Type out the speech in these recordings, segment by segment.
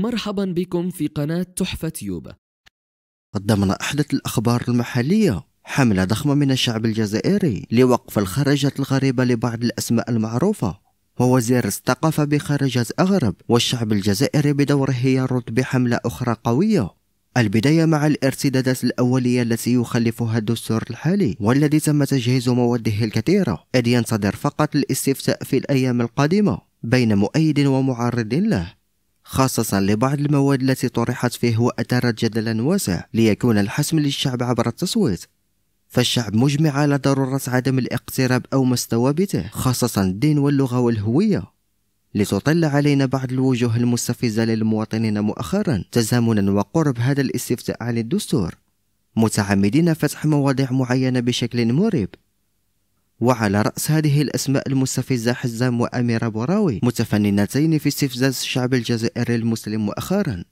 مرحبا بكم في قناة تحفة يوبا قدمنا أحدث الأخبار المحلية حملة ضخمة من الشعب الجزائري لوقف الخرجات الغريبة لبعض الأسماء المعروفة ووزير الثقافة بخرجات أغرب والشعب الجزائري بدوره يرد بحملة أخرى قوية البداية مع الارتدادات الأولية التي يخلفها الدستور الحالي والذي تم تجهيز مواده الكثيرة إذ ينتظر فقط الاستفتاء في الأيام القادمة بين مؤيد ومعارض له خاصة لبعض المواد التي طرحت فيه وأثارت جدلا واسع ليكون الحسم للشعب عبر التصويت فالشعب مجمع على ضرورة عدم الاقتراب أو مستوى بته خاصة الدين واللغة والهوية لتطل علينا بعض الوجوه المستفزة للمواطنين مؤخرا تزامنا وقرب هذا الاستفتاء عن الدستور متعمدين فتح مواضيع معينة بشكل مريب وعلى رأس هذه الأسماء المستفزة حزام وأميرة بوراوي متفننتين في استفزاز الشعب الجزائري المسلم مؤخرا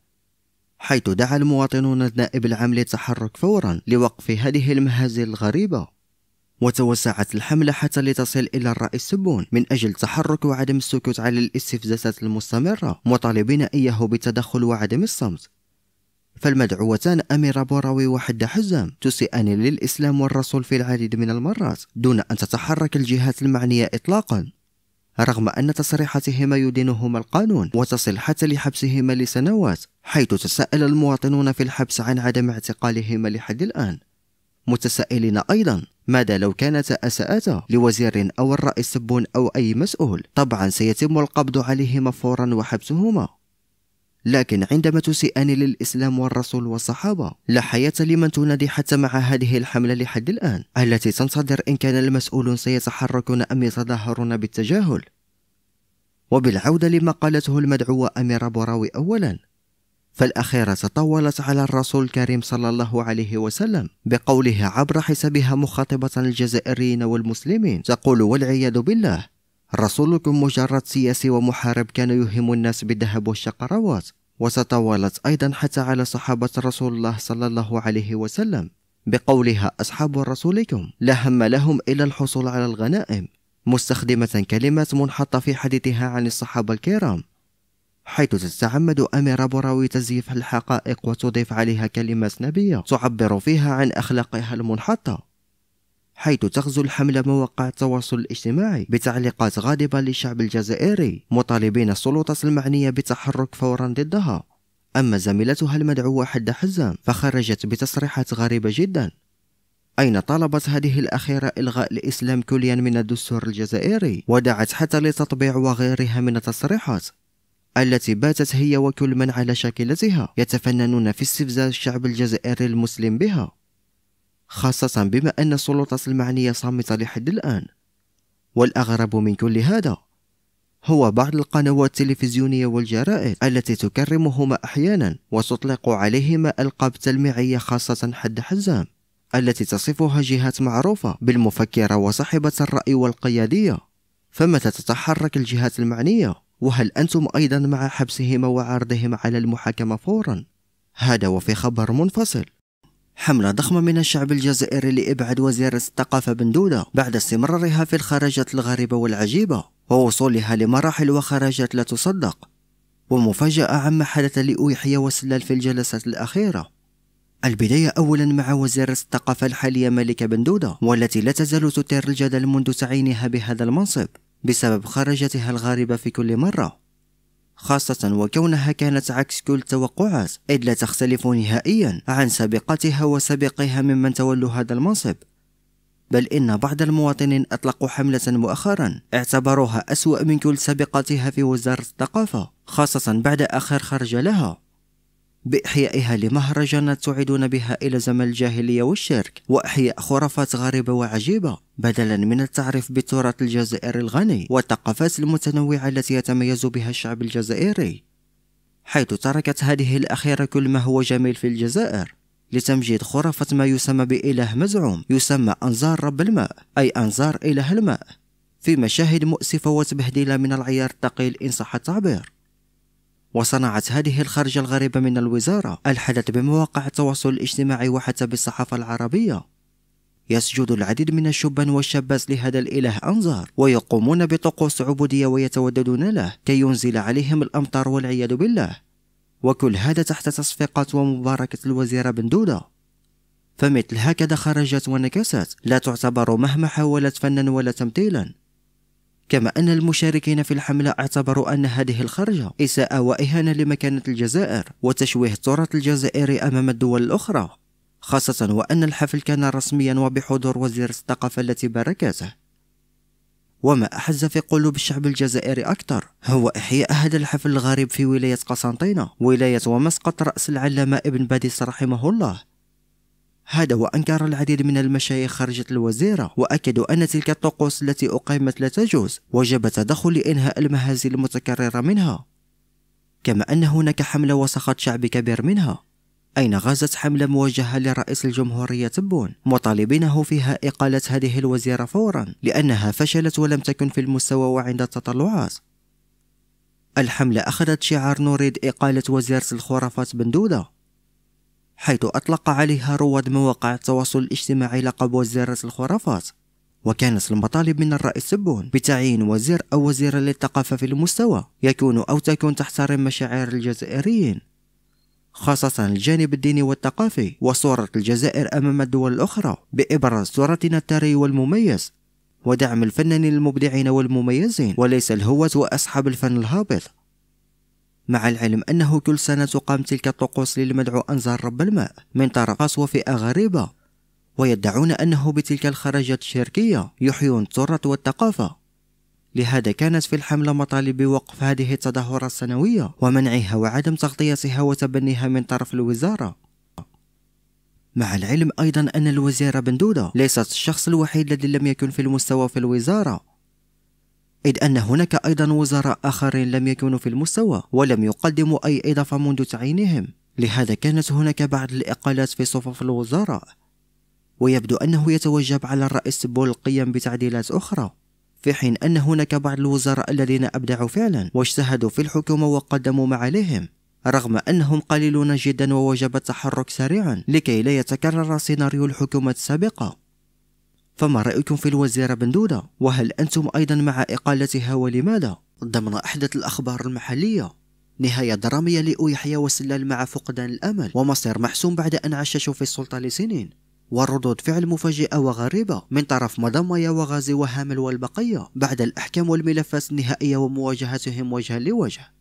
حيث دعا المواطنون النائب العام للتحرك فورا لوقف هذه المهازل الغريبة وتوسعت الحملة حتى لتصل إلى الرئيس سبون من أجل التحرك وعدم السكوت على الاستفزازات المستمرة مطالبين إياه بالتدخل وعدم الصمت فالمدعوتان أمير بوراوي وحد حزام تسيئان للإسلام والرسول في العديد من المرات دون أن تتحرك الجهات المعنية إطلاقا رغم أن تصريحاتهما يدينهما القانون وتصل حتى لحبسهما لسنوات حيث تساءل المواطنون في الحبس عن عدم اعتقالهما لحد الآن متسائلين أيضا ماذا لو كانت أساءتا لوزير أو الرئيس سبون أو أي مسؤول طبعا سيتم القبض عليهما فورا وحبسهما لكن عندما تسيئني للإسلام والرسول والصحابة لا حياة لمن تنادي حتى مع هذه الحملة لحد الآن التي تنتظر إن كان المسؤول سيتحركون أم يتظاهرون بالتجاهل وبالعودة لما قالته المدعوة أميرة بوراوي أولا فالأخيرة تطولت على الرسول الكريم صلى الله عليه وسلم بقوله عبر حسابها مخاطبة الجزائريين والمسلمين تقول والعياذ بالله رسولكم مجرد سياسي ومحارب كان يهم الناس بالذهب والشقراوات وتطاولت أيضا حتى على صحابة رسول الله صلى الله عليه وسلم بقولها أصحاب رسولكم لا هم لهم إلا الحصول على الغنائم مستخدمة كلمات منحطة في حديثها عن الصحابة الكرام حيث تتعمد أميرة براوي تزييف الحقائق وتضيف عليها كلمات نبية تعبر فيها عن أخلاقها المنحطة حيث تغزو الحملة مواقع التواصل الاجتماعي بتعليقات غاضبة للشعب الجزائري مطالبين السلطات المعنية بالتحرك فورا ضدها أما زميلتها المدعوة حد حزام فخرجت بتصريحات غريبة جدا أين طلبت هذه الأخيرة إلغاء الإسلام كليا من الدستور الجزائري ودعت حتى لتطبيع وغيرها من التصريحات التي باتت هي وكل من على شاكلتها يتفننون في استفزاز الشعب الجزائري المسلم بها خاصة بما أن السلطات المعنية صامتة لحد الآن والأغرب من كل هذا هو بعض القنوات التلفزيونية والجرائد التي تكرمهما أحيانا وتطلق عليهما ألقاب تلميعية خاصة حد حزام التي تصفها جهات معروفة بالمفكرة وصاحبة الرأي والقيادية فمتى تتحرك الجهات المعنية وهل أنتم أيضا مع حبسهما وعرضهما على المحاكمة فورا؟ هذا وفي خبر منفصل حملة ضخمة من الشعب الجزائري لإبعاد وزير الثقافة بندودة بعد استمرارها في الخرجات الغريبة والعجيبة ووصولها لمراحل وخرجات لا تصدق ومفاجأة عما حدث لأويحية وسلال في الجلسة الأخيرة البداية أولا مع وزير الثقافة الحالية ملكة بندودة والتي لا تزال تثير الجدل منذ تعيينها بهذا المنصب بسبب خرجتها الغريبة في كل مرة خاصة وكونها كانت عكس كل التوقعات إذ لا تختلف نهائيا عن سابقتها وسابقها ممن تولوا هذا المنصب بل إن بعض المواطنين أطلقوا حملة مؤخرا اعتبروها أسوأ من كل سابقتها في وزارة الثقافة خاصة بعد آخر خرج لها بإحيائها لمهرجانات تعيدون بها إلى زمن الجاهلية والشرك وإحياء خرافات غريبة وعجيبة بدلا من التعريف بالتراث الجزائري الغني والثقافات المتنوعة التي يتميز بها الشعب الجزائري حيث تركت هذه الأخيرة كل ما هو جميل في الجزائر لتمجيد خرافة ما يسمى بإله مزعوم يسمى أنزار رب الماء أي أنزار إله الماء في مشاهد مؤسفة وتبهدلة من العيار الثقيل إن صح التعبير وصنعت هذه الخرجة الغريبة من الوزارة الحدث بمواقع التواصل الاجتماعي وحتى بالصحافة العربية يسجد العديد من الشبان والشابات لهذا الإله أنظار ويقومون بطقوس عبودية ويتوددون له كي ينزل عليهم الأمطار والعياذ بالله وكل هذا تحت تصفيقات ومباركة الوزيرة بن دودة فمثل هكذا خرجت ونكست لا تعتبر مهما حاولت فنا ولا تمثيلا كما أن المشاركين في الحملة اعتبروا أن هذه الخرجة إساءة وإهانة لمكانة الجزائر وتشويه التراث الجزائري أمام الدول الأخرى خاصة وأن الحفل كان رسميا وبحضور وزير الثقافة التي باركته وما أحز في قلوب الشعب الجزائري أكثر هو إحياء هذا الحفل الغريب في ولاية قسنطينة ولاية ومسقط رأس العلامة ابن باديس رحمه الله هذا وأنكر العديد من المشايخ خرجت الوزيرة وأكدوا أن تلك الطقوس التي أقيمت لا تجوز وجب تدخل لإنهاء المهازل المتكررة منها كما أن هناك حملة وسخط شعب كبير منها أين غزت حملة موجهة لرئيس الجمهورية تبون مطالبينه فيها إقالة هذه الوزيرة فورا لأنها فشلت ولم تكن في المستوى وعند التطلعات الحملة أخذت شعار نريد إقالة وزيرة الخرافات بندودة حيث أطلق عليها رواد مواقع التواصل الاجتماعي لقب وزيرة الخرافات وكانت المطالب من الرئيس سبون بتعيين وزير أو وزيرة للثقافة في المستوى يكون أو تكون تحترم مشاعر الجزائريين خاصة الجانب الديني والثقافي وصورة الجزائر أمام الدول الأخرى بإبراز صورتنا الثري والمميز ودعم الفنانين المبدعين والمميزين وليس الهوة وأصحاب الفن الهابط مع العلم أنه كل سنة تقام تلك الطقوس للمدعو أنزار رب الماء من طرقات وفئة غريبة ويدعون أنه بتلك الخرجات الشركية يحيون التراث والثقافة لهذا كانت في الحملة مطالب بوقف هذه التظاهرات السنوية ومنعها وعدم تغطيتها وتبنيها من طرف الوزارة مع العلم أيضا أن الوزيرة بندودة ليست الشخص الوحيد الذي لم يكن في المستوى في الوزارة إذ أن هناك أيضا وزراء آخرين لم يكونوا في المستوى ولم يقدموا أي إضافة منذ تعيينهم لهذا كانت هناك بعض الإقالات في صفوف الوزراء ويبدو أنه يتوجب على الرئيس بول القيام بتعديلات أخرى في حين أن هناك بعض الوزراء الذين أبدعوا فعلا واجتهدوا في الحكومة وقدموا ما عليهم رغم أنهم قليلون جدا ووجب التحرك سريعا لكي لا يتكرر سيناريو الحكومة السابقة فما رأيكم في الوزيرة بندودة وهل أنتم أيضا مع إقالتها ولماذا ضمن أحدث الأخبار المحلية نهاية درامية يحيى وسلال مع فقدان الأمل ومصير محسوم بعد أن عششوا في السلطة لسنين وردود فعل مفاجئة وغريبة من طرف مضمية وغازي وهامل والبقية بعد الأحكام والملفات النهائية ومواجهتهم وجها لوجه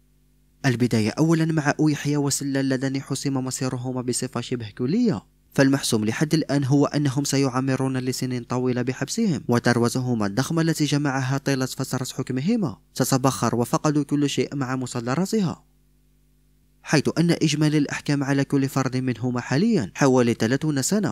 البداية أولا مع يحيى وسلال اللذان حسم مصيرهما بصفة شبه كلية فالمحسوم لحد الآن هو أنهم سيعمرون لسنين طويلة بحبسهم وثروتهما الضخمة التي جمعها طيلة فترة حكمهما تتبخر وفقدوا كل شيء مع مصدرتها حيث أن إجمالي الأحكام على كل فرد منهما حاليا حوالي 30 سنة